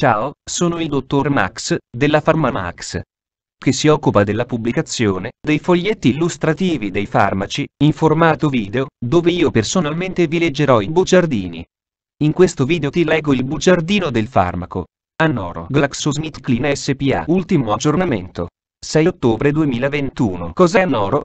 Ciao, sono il dottor Max, della PharmaMax, che si occupa della pubblicazione dei foglietti illustrativi dei farmaci, in formato video, dove io personalmente vi leggerò i bugiardini. In questo video ti leggo il bugiardino del farmaco. Anoro GlaxoSmithKline SPA Ultimo aggiornamento. 6 ottobre 2021 Cos'è Anoro?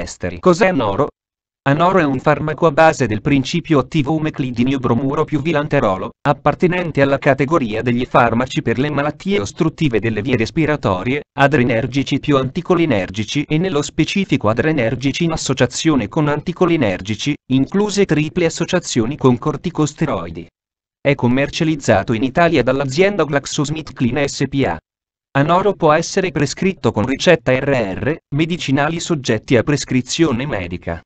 esteri. Cos'è Anoro? Anoro è un farmaco a base del principio attivo umeclidinio bromuro più vilanterolo, appartenente alla categoria degli farmaci per le malattie ostruttive delle vie respiratorie, adrenergici più anticolinergici e nello specifico adrenergici in associazione con anticolinergici, incluse triple associazioni con corticosteroidi. È commercializzato in Italia dall'azienda GlaxoSmithKline SPA. Anoro può essere prescritto con ricetta RR, medicinali soggetti a prescrizione medica.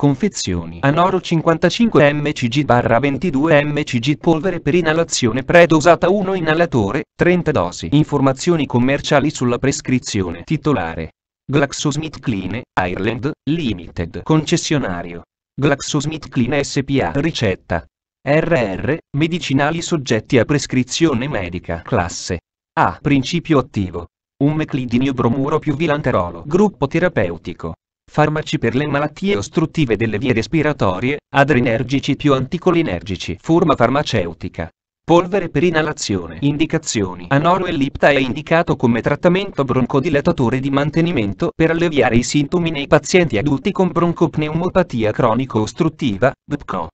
Confezioni Anoro 55 mcg 22 mcg polvere per inalazione pre-dosata 1 inalatore, 30 dosi Informazioni commerciali sulla prescrizione Titolare GlaxoSmithKline, Ireland, Limited Concessionario GlaxoSmithKline SPA Ricetta RR, medicinali soggetti a prescrizione medica Classe a. Principio attivo. Un meclidinio bromuro più vilanterolo. Gruppo terapeutico. Farmaci per le malattie ostruttive delle vie respiratorie, adrenergici più anticolinergici. Forma farmaceutica. Polvere per inalazione. Indicazioni. Anoro ellipta è indicato come trattamento broncodilatatore di mantenimento per alleviare i sintomi nei pazienti adulti con broncopneumopatia cronico-ostruttiva, BPCO.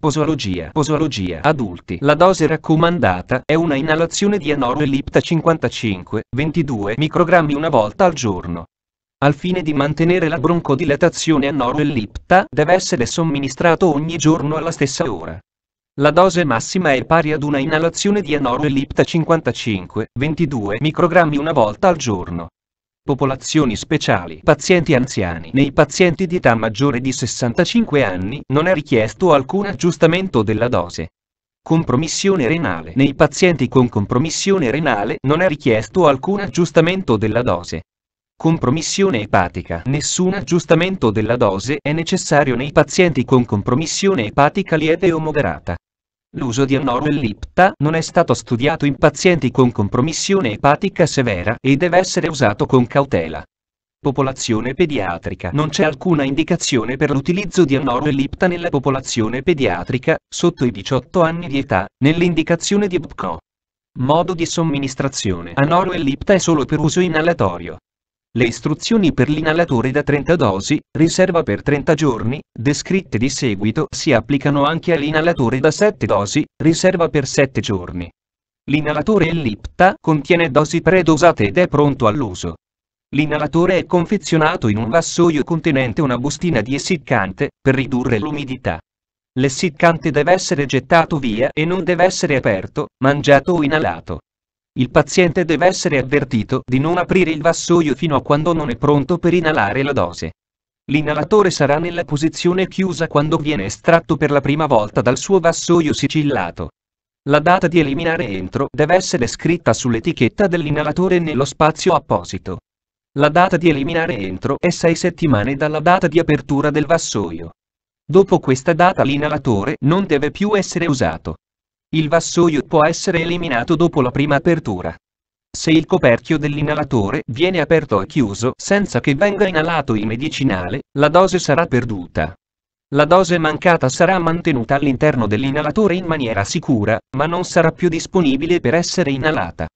Posologia. Posologia. Adulti. La dose raccomandata è una inalazione di Enoro Ellipta 55, 22 microgrammi una volta al giorno. Al fine di mantenere la broncodilatazione Enoro Ellipta, deve essere somministrato ogni giorno alla stessa ora. La dose massima è pari ad una inalazione di Enoro Ellipta 55, 22 microgrammi una volta al giorno popolazioni speciali, pazienti anziani. Nei pazienti di età maggiore di 65 anni non è richiesto alcun aggiustamento della dose. Compromissione renale. Nei pazienti con compromissione renale non è richiesto alcun aggiustamento della dose. Compromissione epatica. Nessun aggiustamento della dose è necessario nei pazienti con compromissione epatica lieve o moderata. L'uso di anorellipta non è stato studiato in pazienti con compromissione epatica severa e deve essere usato con cautela. Popolazione pediatrica Non c'è alcuna indicazione per l'utilizzo di anorellipta nella popolazione pediatrica, sotto i 18 anni di età, nell'indicazione di BPCO. Modo di somministrazione Anoro e lipta è solo per uso inalatorio. Le istruzioni per l'inalatore da 30 dosi, riserva per 30 giorni, descritte di seguito si applicano anche all'inalatore da 7 dosi, riserva per 7 giorni. L'inalatore Ellipta contiene dosi predosate ed è pronto all'uso. L'inalatore è confezionato in un vassoio contenente una bustina di essiccante, per ridurre l'umidità. L'essiccante deve essere gettato via e non deve essere aperto, mangiato o inalato. Il paziente deve essere avvertito di non aprire il vassoio fino a quando non è pronto per inalare la dose. L'inalatore sarà nella posizione chiusa quando viene estratto per la prima volta dal suo vassoio sigillato. La data di eliminare entro deve essere scritta sull'etichetta dell'inalatore nello spazio apposito. La data di eliminare entro è 6 settimane dalla data di apertura del vassoio. Dopo questa data l'inalatore non deve più essere usato. Il vassoio può essere eliminato dopo la prima apertura. Se il coperchio dell'inalatore viene aperto e chiuso senza che venga inalato il medicinale, la dose sarà perduta. La dose mancata sarà mantenuta all'interno dell'inalatore in maniera sicura, ma non sarà più disponibile per essere inalata.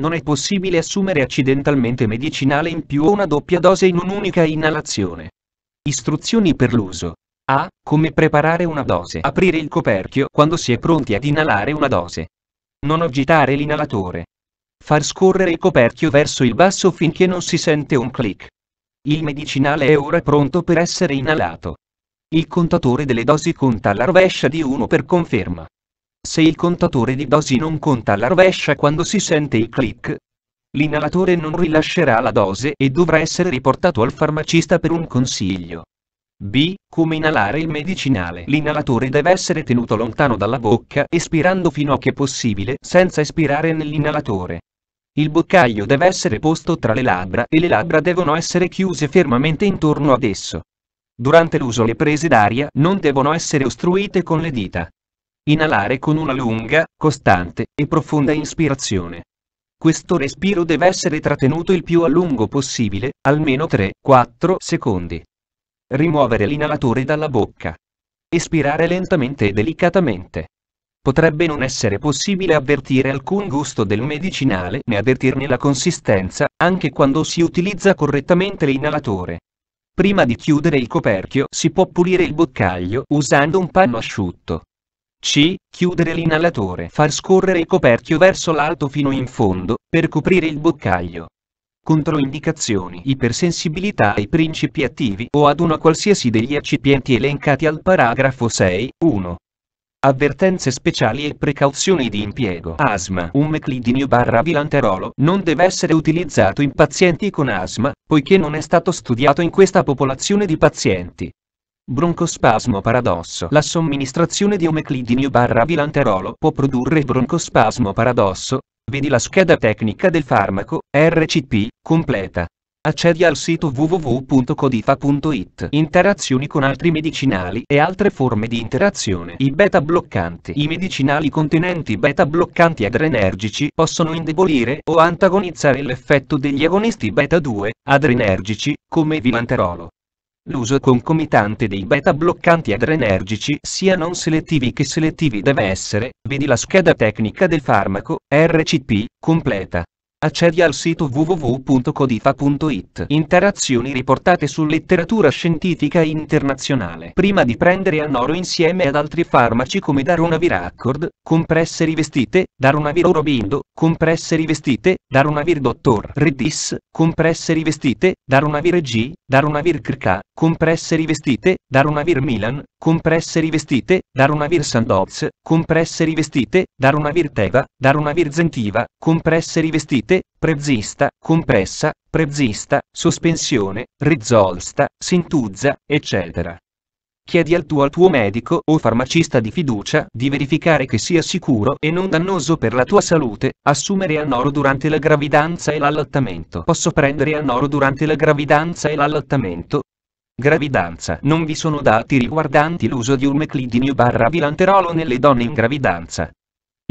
Non è possibile assumere accidentalmente medicinale in più o una doppia dose in un'unica inalazione. Istruzioni per l'uso. A. Come preparare una dose. Aprire il coperchio quando si è pronti ad inalare una dose. Non agitare l'inalatore. Far scorrere il coperchio verso il basso finché non si sente un click. Il medicinale è ora pronto per essere inalato. Il contatore delle dosi conta alla rovescia di 1 per conferma. Se il contatore di dosi non conta alla rovescia quando si sente il click, l'inalatore non rilascerà la dose e dovrà essere riportato al farmacista per un consiglio. B. Come inalare il medicinale. L'inalatore deve essere tenuto lontano dalla bocca, espirando fino a che possibile, senza espirare nell'inalatore. Il boccaglio deve essere posto tra le labbra e le labbra devono essere chiuse fermamente intorno ad esso. Durante l'uso le prese d'aria non devono essere ostruite con le dita. Inalare con una lunga, costante e profonda inspirazione. Questo respiro deve essere trattenuto il più a lungo possibile, almeno 3-4 secondi. Rimuovere l'inalatore dalla bocca. Espirare lentamente e delicatamente. Potrebbe non essere possibile avvertire alcun gusto del medicinale né avvertirne la consistenza, anche quando si utilizza correttamente l'inalatore. Prima di chiudere il coperchio si può pulire il boccaglio usando un panno asciutto. C. Chiudere l'inalatore. Far scorrere il coperchio verso l'alto fino in fondo, per coprire il boccaglio. Controindicazioni Ipersensibilità ai principi attivi o ad una qualsiasi degli accipienti elencati al paragrafo 6, 1. Avvertenze speciali e precauzioni di impiego. Asma. Un meclidinio barra bilanterolo non deve essere utilizzato in pazienti con asma, poiché non è stato studiato in questa popolazione di pazienti. Broncospasmo paradosso. La somministrazione di omeclidinio barra bilanterolo può produrre broncospasmo paradosso, Vedi la scheda tecnica del farmaco, RCP, completa. Accedi al sito www.codifa.it. Interazioni con altri medicinali e altre forme di interazione. I beta bloccanti. I medicinali contenenti beta bloccanti adrenergici possono indebolire o antagonizzare l'effetto degli agonisti beta 2 adrenergici, come Vilanterolo. L'uso concomitante dei beta bloccanti adrenergici sia non selettivi che selettivi deve essere, vedi la scheda tecnica del farmaco, RCP, completa. Accedi al sito www.codifa.it. Interazioni riportate su letteratura scientifica internazionale. Prima di prendere Anoro insieme ad altri farmaci come Darunavir Accord, compresse rivestite, Darunavir Orobindo, compresse rivestite, Darunavir Dottor Redis, compresse rivestite, Darunavir G, Darunavir Krka, compresse rivestite, Darunavir Milan, compresse rivestite, Darunavir Sandoz, compresse rivestite, Darunavir Teva, Darunavir Zentiva, compresse rivestite, Prete, Prezzista, Compressa, Prezzista, Sospensione, Rizzolsta, Sintuzza, eccetera. Chiedi al tuo, al tuo medico o farmacista di fiducia di verificare che sia sicuro e non dannoso per la tua salute assumere Anoro durante la gravidanza e l'allattamento. Posso prendere Anoro durante la gravidanza e l'allattamento? Gravidanza. Non vi sono dati riguardanti l'uso di un meclidinio barra bilanterolo nelle donne in gravidanza.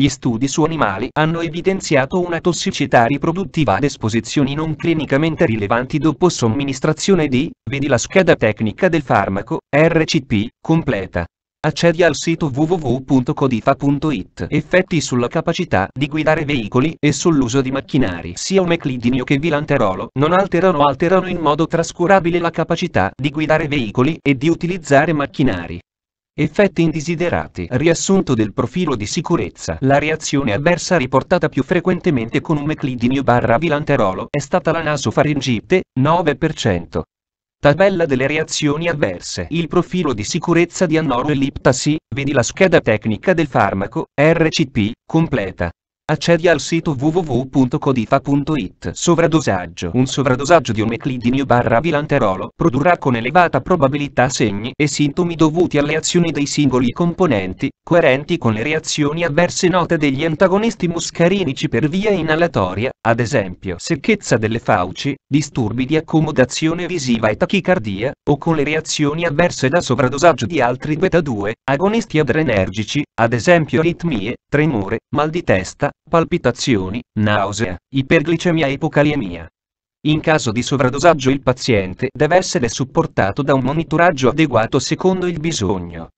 Gli studi su animali hanno evidenziato una tossicità riproduttiva ad esposizioni non clinicamente rilevanti dopo somministrazione di, vedi la scheda tecnica del farmaco, RCP, completa. Accedi al sito www.codifa.it. Effetti sulla capacità di guidare veicoli e sull'uso di macchinari. Sia omeclidinio che vilanterolo non alterano o alterano in modo trascurabile la capacità di guidare veicoli e di utilizzare macchinari. Effetti indesiderati. Riassunto del profilo di sicurezza. La reazione avversa riportata più frequentemente con umeclidinio barra bilanterolo è stata la nasofaringite, 9%. Tabella delle reazioni avverse. Il profilo di sicurezza di anorelliptasi, vedi la scheda tecnica del farmaco, RCP, completa. Accedi al sito www.codifa.it. Sovradosaggio. Un sovradosaggio di omeclidinio barra bilanterolo produrrà con elevata probabilità segni e sintomi dovuti alle azioni dei singoli componenti, coerenti con le reazioni avverse note degli antagonisti muscarinici per via inalatoria, ad esempio secchezza delle fauci, disturbi di accomodazione visiva e tachicardia, o con le reazioni avverse da sovradosaggio di altri beta 2, agonisti adrenergici, ad esempio aritmie, tremore, mal di testa, palpitazioni, nausea, iperglicemia e ipocaliemia. In caso di sovradosaggio il paziente deve essere supportato da un monitoraggio adeguato secondo il bisogno.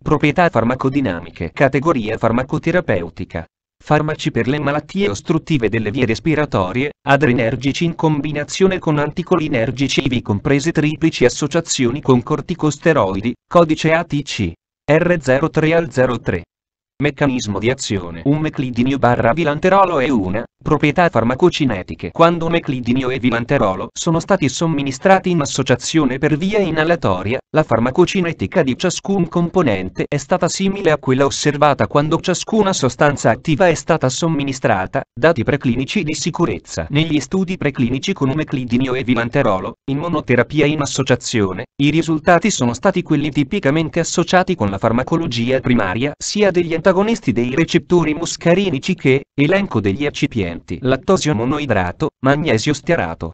Proprietà farmacodinamiche Categoria farmacoterapeutica Farmaci per le malattie ostruttive delle vie respiratorie, adrenergici in combinazione con anticolinergici ivi comprese triplici associazioni con corticosteroidi, codice ATC R03 al 03. Meccanismo di azione Un meclidinio barra vilanterolo è una proprietà farmacocinetiche quando meclidinio e vilanterolo sono stati somministrati in associazione per via inalatoria, la farmacocinetica di ciascun componente è stata simile a quella osservata quando ciascuna sostanza attiva è stata somministrata, dati preclinici di sicurezza. Negli studi preclinici con meclidinio e vilanterolo, in monoterapia in associazione, i risultati sono stati quelli tipicamente associati con la farmacologia primaria sia degli antagonisti protagonisti dei recettori muscarinici che, elenco degli eccipienti, lattosio monoidrato, magnesio stiarato.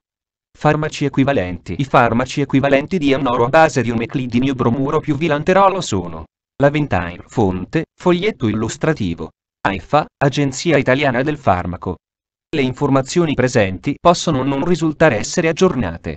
Farmaci equivalenti. I farmaci equivalenti di anoro a base di omeclidinio bromuro più vilanterolo sono. la L'Aventine, fonte, foglietto illustrativo. AIFA, Agenzia Italiana del Farmaco. Le informazioni presenti possono non risultare essere aggiornate.